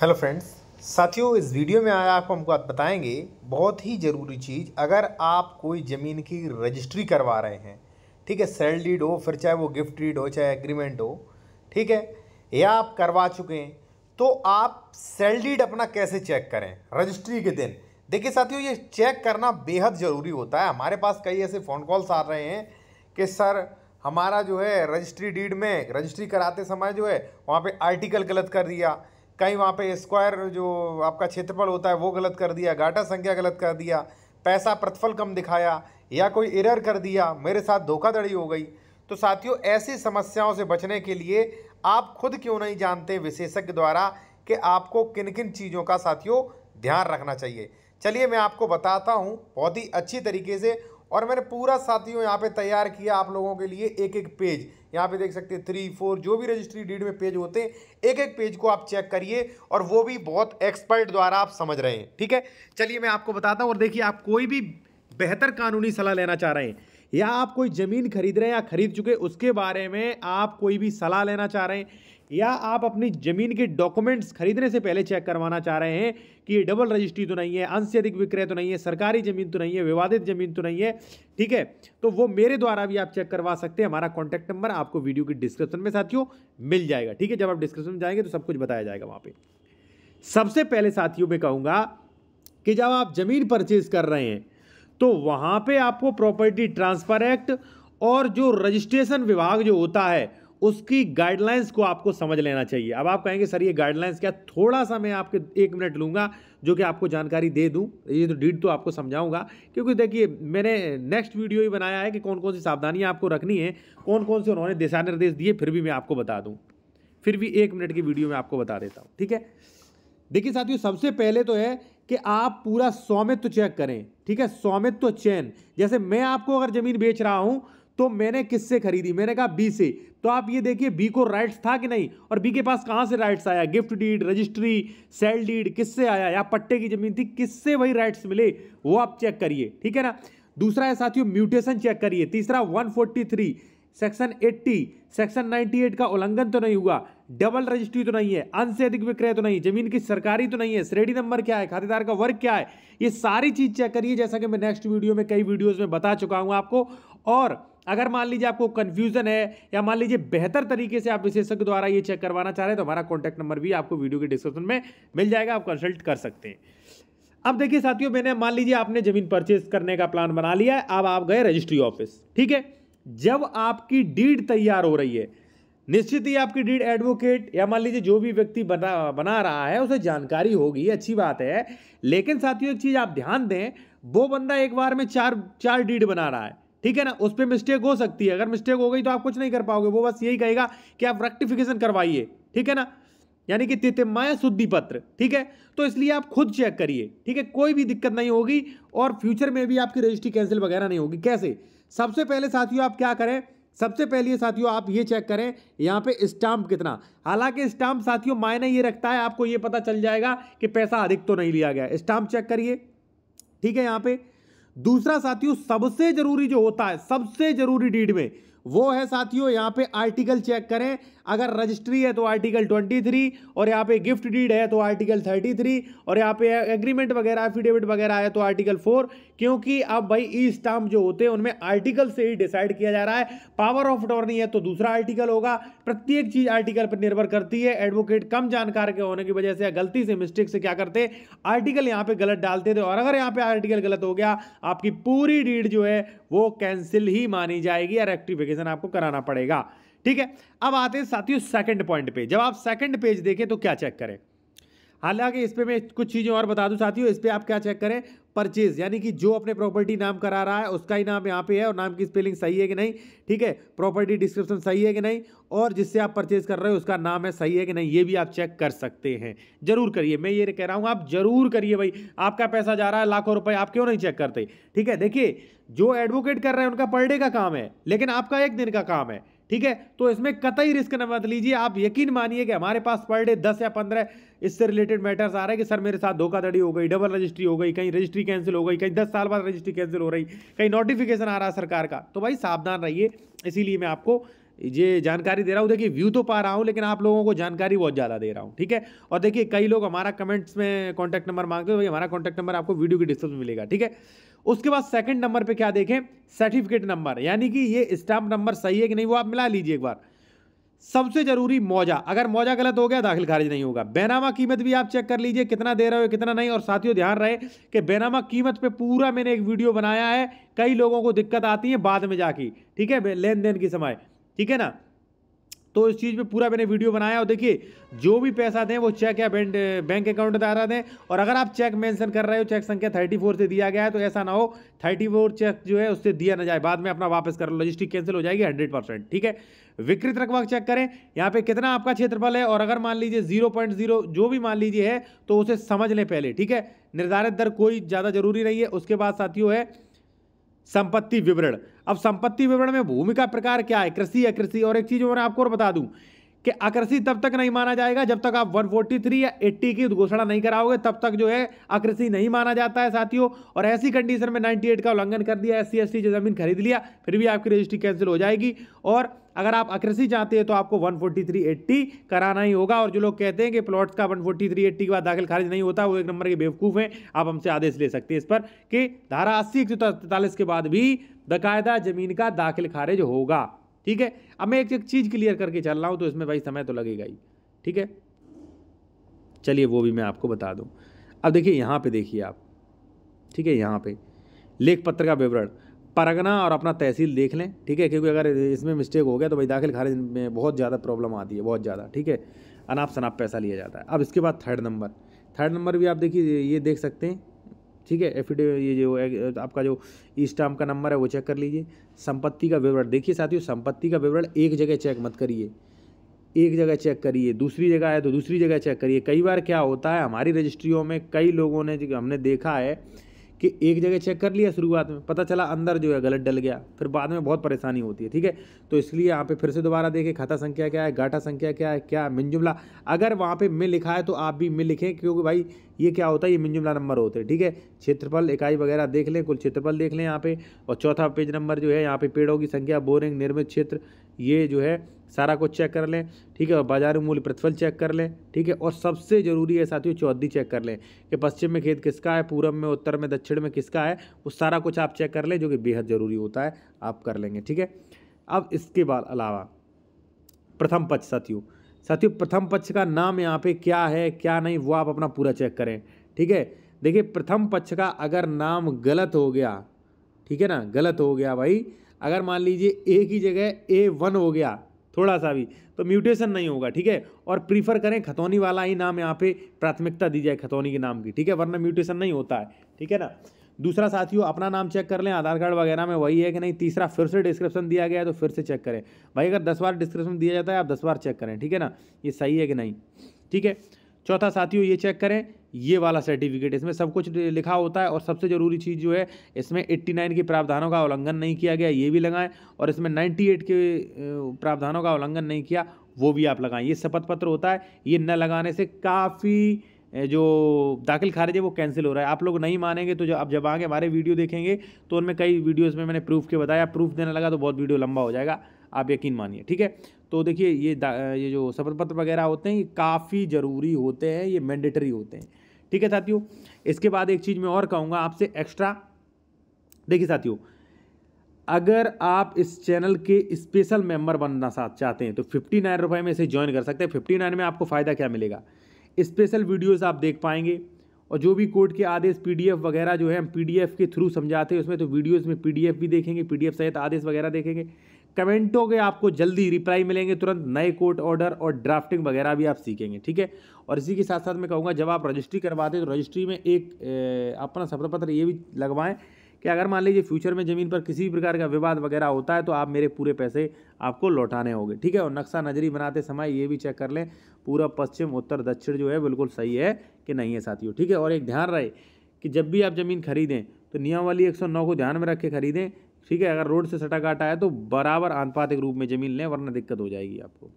hello friends साथियों इस video में आज आपको हमको आप बताएंगे बहुत ही ज़रूरी चीज़ अगर आप कोई ज़मीन की रजिस्ट्री करवा रहे हैं ठीक है सेल डीड हो फिर चाहे वो गिफ्ट डीड हो चाहे एग्रीमेंट हो ठीक है या आप करवा चुके हैं तो आप सेल डीड अपना कैसे चेक करें रजिस्ट्री के दिन देखिए साथियों ये चेक करना बेहद ज़रूरी होता है हमारे पास कई ऐसे फ़ोन कॉल्स आ रहे हैं कि सर हमारा जो है रजिस्ट्री डीड में रजिस्ट्री कराते समय जो है वहाँ पे आर्टिकल गलत कर दिया कहीं वहाँ पे स्क्वायर जो आपका क्षेत्रफल होता है वो गलत कर दिया घाटा संख्या गलत कर दिया पैसा प्रतिफल कम दिखाया या कोई इरर कर दिया मेरे साथ धोखाधड़ी हो गई तो साथियों ऐसी समस्याओं से बचने के लिए आप खुद क्यों नहीं जानते विशेषज्ञ द्वारा कि आपको किन किन चीज़ों का साथियों ध्यान रखना चाहिए चलिए मैं आपको बताता हूँ बहुत ही अच्छी तरीके से और मैंने पूरा साथियों यहाँ पे तैयार किया आप लोगों के लिए एक एक पेज यहाँ पे देख सकते हैं थ्री फोर जो भी रजिस्ट्री डीड में पेज होते हैं एक एक पेज को आप चेक करिए और वो भी बहुत एक्सपर्ट द्वारा आप समझ रहे हैं ठीक है चलिए मैं आपको बताता हूँ और देखिए आप कोई भी बेहतर कानूनी सलाह लेना चाह रहे हैं या आप कोई ज़मीन खरीद रहे हैं या खरीद चुके उसके बारे में आप कोई भी सलाह लेना चाह रहे हैं या आप अपनी ज़मीन के डॉक्यूमेंट्स खरीदने से पहले चेक करवाना चाह रहे हैं कि ये डबल रजिस्ट्री तो नहीं है अंश अधिक विक्रय तो नहीं है सरकारी ज़मीन तो नहीं है विवादित ज़मीन तो नहीं है ठीक है तो वो मेरे द्वारा भी आप चेक करवा सकते हैं हमारा कॉन्टैक्ट नंबर आपको वीडियो की डिस्क्रिप्शन में साथियों मिल जाएगा ठीक है जब आप डिस्क्रिप्शन में जाएंगे तो सब कुछ बताया जाएगा वहाँ पर सबसे पहले साथियों में कहूँगा कि जब आप ज़मीन परचेज कर रहे हैं तो वहाँ पे आपको प्रॉपर्टी ट्रांसफर एक्ट और जो रजिस्ट्रेशन विभाग जो होता है उसकी गाइडलाइंस को आपको समझ लेना चाहिए अब आप कहेंगे सर ये गाइडलाइंस क्या थोड़ा सा मैं आपके एक मिनट लूँगा जो कि आपको जानकारी दे दूँ ये तो डीड तो आपको समझाऊँगा क्योंकि देखिए मैंने नेक्स्ट वीडियो ही बनाया है कि कौन कौन सी सावधानियाँ आपको रखनी है कौन कौन से उन्होंने दिशा निर्देश दिए फिर भी मैं आपको बता दूँ फिर भी एक मिनट की वीडियो में आपको बता देता हूँ ठीक है देखिए साथियों सबसे पहले तो है कि आप पूरा स्वामित्व चेक करें ठीक है स्वामित्व चयन जैसे मैं आपको अगर ज़मीन बेच रहा हूँ तो मैंने किससे खरीदी मैंने कहा बी से तो आप ये देखिए बी को राइट्स था कि नहीं और बी के पास कहाँ से राइट्स आया gift deed registry sale deed किससे आया या पट्टे की जमीन थी किससे वही राइट्स मिले वो आप चेक करिए ठीक है ना दूसरा है साथियों म्यूटेशन चेक करिए तीसरा 143 सेक्शन 80 सेक्शन 98 का उल्लंघन तो नहीं हुआ डबल रजिस्ट्री तो नहीं है अंश से अधिक विक्रय तो नहीं जमीन की सरकारी तो नहीं है श्रेणी नंबर क्या है खातेदार का वर्ग क्या है ये सारी चीज चेक करिए जैसा कि मैं नेक्स्ट वीडियो में कई वीडियोस में बता चुका हूं आपको और अगर मान लीजिए आपको कन्फ्यूजन है या मान लीजिए बेहतर तरीके से आप विशेषज्ञ द्वारा ये चेक करवाना चाह रहे हैं तो हमारा कॉन्टैक्ट नंबर भी आपको वीडियो के डिस्क्रिप्शन में मिल जाएगा आप कंसल्ट कर सकते हैं अब देखिए साथियों मैंने मान लीजिए आपने जमीन परचेज करने का प्लान बना लिया है अब आप गए रजिस्ट्री ऑफिस ठीक है जब आपकी डीड तैयार हो रही है निश्चित ही आपकी डीड एडवोकेट या मान लीजिए जो भी व्यक्ति बना बना रहा है उसे जानकारी होगी अच्छी बात है लेकिन साथियों एक चीज़ आप ध्यान दें वो बंदा एक बार में चार चार डीड बना रहा है ठीक है ना उस पर मिस्टेक हो सकती है अगर मिस्टेक हो गई तो आप कुछ नहीं कर पाओगे वो बस यही कहेगा कि आप रेक्टिफिकेशन करवाइए ठीक है ना यानी कि तितिमाय शुद्धि पत्र ठीक है तो इसलिए आप खुद चेक करिए ठीक है कोई भी दिक्कत नहीं होगी और फ्यूचर में भी आपकी रजिस्ट्री कैंसिल वगैरह नहीं होगी कैसे सबसे पहले साथियों आप क्या करें सबसे पहले साथियों आप ये चेक करें यहाँ पे स्टाम्प कितना हालांकि स्टाम्प साथियों मायने ये रखता है आपको ये पता चल जाएगा कि पैसा अधिक तो नहीं लिया गया स्टाम्प चेक करिए ठीक है यहाँ पे दूसरा साथियों सबसे जरूरी जो होता है सबसे जरूरी डीड में वो है साथियों यहाँ पे आर्टिकल चेक करें अगर रजिस्ट्री है तो आर्टिकल 23 और यहाँ पे गिफ्ट डीड है तो आर्टिकल 33 और यहाँ पे एग्रीमेंट वगैरह एफिडेविट वगैरह है तो आर्टिकल 4 क्योंकि अब भाई ई स्टाम्प जो होते हैं उनमें आर्टिकल से ही डिसाइड किया जा रहा है पावर ऑफ अटॉर्नी है तो दूसरा आर्टिकल होगा प्रत्येक चीज आर्टिकल पर निर्भर करती है एडवोकेट कम जानकार के होने की वजह से गलती से मिस्टेक से क्या करते आर्टिकल यहाँ पे गलत डालते थे और अगर यहाँ पे आर्टिकल गलत हो गया आपकी पूरी डीड जो है वो कैंसिल ही मानी जाएगी या रेक्टिफिकेशन वेरिफिकेशन आपको कराना पड़ेगा ठीक है अब आते हैं साथियों सेकंड पॉइंट पे जब आप सेकंड पेज देखें तो क्या चेक करें हालांकि इस पर मैं कुछ चीज़ें और बता दूं साथियों इस पर आप क्या चेक करें परचेज यानी कि जो अपने प्रॉपर्टी नाम करा रहा है उसका ही नाम यहाँ पे है और नाम की स्पेलिंग सही है कि नहीं ठीक है प्रॉपर्टी डिस्क्रिप्शन सही है कि नहीं और जिससे आप परचेज कर रहे हो उसका नाम है सही है कि नहीं ये भी आप चेक कर सकते हैं जरूर करिए मैं ये कह रहा हूँ आप जरूर करिए भाई आपका पैसा जा रहा है लाखों रुपए आप क्यों नहीं चेक करते ठीक है देखिए जो एडवोकेट कर रहे हैं उनका पर डे का काम है लेकिन आपका एक दिन का काम है ठीक है तो इसमें कतई रिस्क न मत लीजिए आप यकीन मानिए कि हमारे पास पर डे दस या पंद्रह इससे रिलेटेड मैटर्स आ रहे हैं कि सर मेरे साथ धोखाधड़ी हो गई डबल रजिस्ट्री हो गई कहीं रजिस्ट्री कैंसिल हो गई कहीं दस साल बाद रजिस्ट्री कैंसिल हो रही कहीं नोटिफिकेशन आ रहा है सरकार का तो भाई सावधान रहिए इसीलिए मैं आपको ये जानकारी दे रहा हूँ देखिए व्यू तो पा रहा हूँ लेकिन आप लोगों को जानकारी बहुत ज़्यादा दे रहा हूँ ठीक है और देखिए कई लोग हमारा कमेंट्स में कॉन्टैक्ट नंबर मांगते हैं तो भाई हमारा कॉन्टैक्ट नंबर आपको वीडियो की डिस्क्रिप्शन मिलेगा ठीक है उसके बाद सेकंड नंबर पे क्या देखें सर्टिफिकेट नंबर यानी कि ये स्टाम्प नंबर सही है कि नहीं वो आप मिला लीजिए एक बार सबसे जरूरी मौजा अगर मौजा गलत हो गया दाखिल खारिज नहीं होगा बैनामा कीमत भी आप चेक कर लीजिए कितना दे रहे हो कितना नहीं और साथियों ध्यान रहे कि बैनामा कीमत पे पूरा मैंने एक वीडियो बनाया है कई लोगों को दिक्कत आती है बाद में जाके ठीक है लेन देन की समय ठीक है ना तो इस चीज़ पे पूरा मैंने वीडियो बनाया और देखिए जो भी पैसा दें वो चेक या बैंक अकाउंट में रहा दें और अगर आप चेक मेंशन कर रहे हो चेक संख्या 34 से दिया गया है तो ऐसा ना हो 34 चेक जो है उससे दिया ना जाए बाद में अपना वापस कर लो लॉजिस्टिक कैंसिल हो जाएगी 100 परसेंट ठीक है विकृत रकबा चेक करें यहाँ पे कितना आपका क्षेत्रफल है और अगर मान लीजिए जीरो जो भी मान लीजिए है तो उसे समझ लें पहले ठीक है निर्धारित दर कोई ज़्यादा जरूरी नहीं है उसके बाद साथियों है संपत्ति विवरण अब संपत्ति विवरण में भूमि का प्रकार क्या है कृषि है कृषि और एक चीज मैंने आपको और बता दूं कि आकृति तब तक नहीं माना जाएगा जब तक आप 143 या 80 की घोषणा नहीं कराओगे तब तक जो है आकृति नहीं माना जाता है साथियों और ऐसी कंडीशन में 98 का उल्लंघन कर दिया एस सी एस जमीन खरीद लिया फिर भी आपकी रजिस्ट्री कैंसिल हो जाएगी और अगर आप आकृषि चाहते हैं तो आपको फोर्टी कराना ही होगा और जो लोग कहते हैं कि प्लॉट्स का फोर्टी के बाद दाखिल खारिज नहीं होता वो एक नंबर के बेवकूफ़ हैं आप हमसे आदेश ले सकते हैं इस पर कि धारा अस्सी एक के बाद भी बाकायदा ज़मीन का दाखिल खारिज होगा ठीक है अब मैं एक एक चीज़ क्लियर करके चल रहा हूँ तो इसमें भाई समय तो लगेगा ही ठीक है चलिए वो भी मैं आपको बता दूँ अब देखिए यहाँ पे देखिए आप ठीक है यहाँ पे लेख पत्र का विवरण परगना और अपना तहसील देख लें ठीक है क्योंकि अगर इसमें मिस्टेक हो गया तो भाई दाखिल खारिज में बहुत ज़्यादा प्रॉब्लम आती है बहुत ज़्यादा ठीक है अनाप शनाप पैसा लिया जाता है अब इसके बाद थर्ड नंबर थर्ड नंबर भी आप देखिए ये देख सकते हैं ठीक है एफिडेविट ये जो आपका जो ई स्टाम्प का नंबर है वो चेक कर लीजिए संपत्ति का विवरण देखिए साथियों संपत्ति का विवरण एक जगह चेक मत करिए एक जगह चेक करिए दूसरी जगह है तो दूसरी जगह चेक करिए कई बार क्या होता है हमारी रजिस्ट्रियों में कई लोगों ने हमने देखा है कि एक जगह चेक कर लिया शुरुआत में पता चला अंदर जो है गलत डल गया फिर बाद में बहुत परेशानी होती है ठीक है तो इसलिए यहाँ पे फिर से दोबारा देखें खाता संख्या क्या है घाटा संख्या क्या है क्या मिनजुमला अगर वहाँ पे मिल लिखा है तो आप भी मिल लिखें क्योंकि भाई ये क्या होता है ये मिनजुमला नंबर होते हैं ठीक है क्षेत्रफल इकाई वगैरह देख लें कुल क्षेत्रफल देख लें यहाँ पर और चौथा पेज नंबर जो है यहाँ पर पेड़ों की संख्या बोरिंग निर्मित क्षेत्र ये जो है सारा कुछ चेक कर लें ठीक है और बाजार मूल्य प्रतिफल चेक कर लें ठीक है और सबसे ज़रूरी है साथियों चौधरी चेक कर लें कि पश्चिम में खेत किसका है पूर्व में उत्तर में दक्षिण में किसका है वो सारा कुछ आप चेक कर लें जो कि बेहद ज़रूरी होता है आप कर लेंगे ठीक है अब इसके बाद अलावा प्रथम पक्ष साथियों साथियों प्रथम पक्ष का नाम यहाँ पे क्या है क्या नहीं वो आप अपना पूरा चेक करें ठीक है देखिए प्रथम पक्ष का अगर नाम गलत हो गया ठीक है ना गलत हो गया भाई अगर मान लीजिए ए की जगह ए वन हो गया थोड़ा सा भी तो म्यूटेशन नहीं होगा ठीक है और प्रीफर करें खतौनी वाला ही नाम यहाँ पे प्राथमिकता दी जाए खतौनी के नाम की ठीक है वरना म्यूटेशन नहीं होता है ठीक है ना दूसरा साथियों अपना नाम चेक कर लें आधार कार्ड वगैरह में वही है कि नहीं तीसरा फिर से डिस्क्रिप्शन दिया गया है तो फिर से चेक करें भाई अगर दस बार डिस्क्रिप्शन दिया जाता है आप दस बार चेक करें ठीक है ना ये सही है कि नहीं ठीक है चौथा साथियों ये चेक करें ये वाला सर्टिफिकेट इसमें सब कुछ लिखा होता है और सबसे ज़रूरी चीज़ जो है इसमें 89 के प्रावधानों का उल्लंघन नहीं किया गया ये भी लगाएं और इसमें 98 के प्रावधानों का उल्लंघन नहीं किया वो भी आप लगाएं ये शपथ पत्र होता है ये न लगाने से काफ़ी जो दाखिल खारिज है वो कैंसिल हो रहा है आप लोग नहीं मानेंगे तो आप जब आगे हमारे वीडियो देखेंगे तो उनमें कई वीडियोज़ में मैंने प्रूफ के बताया प्रूफ देने लगा तो बहुत वीडियो लंबा हो जाएगा आप यकीन मानिए ठीक है तो देखिए ये ये जो शपथ पत्र वगैरह होते हैं ये काफ़ी ज़रूरी होते हैं ये मैंडेटरी होते हैं ठीक है साथियों इसके बाद एक चीज़ मैं और कहूँगा आपसे एक्स्ट्रा देखिए साथियों अगर आप इस चैनल के स्पेशल मेंबर बनना साथ चाहते हैं तो फिफ्टी नाइन रुपये में इसे ज्वाइन कर सकते हैं फिफ्टी नाइन में आपको फ़ायदा क्या मिलेगा स्पेशल वीडियोस आप देख पाएंगे और जो भी कोर्ट के आदेश पीडीएफ वगैरह जो है हम पीडीएफ के थ्रू समझाते हैं उसमें तो वीडियोस में पीडीएफ भी देखेंगे पीडीएफ सहित आदेश वगैरह देखेंगे कमेंटों के आपको जल्दी रिप्लाई मिलेंगे तुरंत नए कोर्ट ऑर्डर और ड्राफ्टिंग वगैरह भी आप सीखेंगे ठीक है और इसी के साथ साथ मैं कहूँगा जब आप रजिस्ट्री करवाते हैं तो रजिस्ट्री में एक अपना शपथ पत्र ये भी लगवाएं कि अगर मान लीजिए फ्यूचर में ज़मीन पर किसी भी प्रकार का विवाद वगैरह होता है तो आप मेरे पूरे पैसे आपको लौटाने होंगे ठीक है और नक्शा नजरी बनाते समय ये भी चेक कर लें पूरा पश्चिम उत्तर दक्षिण जो है बिल्कुल सही है कि नहीं है साथियों ठीक है और एक ध्यान रहे कि जब भी आप ज़मीन खरीदें तो नियमावली 109 को ध्यान में रख के खरीदें ठीक है अगर रोड से सटा काटा है तो बराबर आनुपातिक रूप में ज़मीन लें वरना दिक्कत हो जाएगी आपको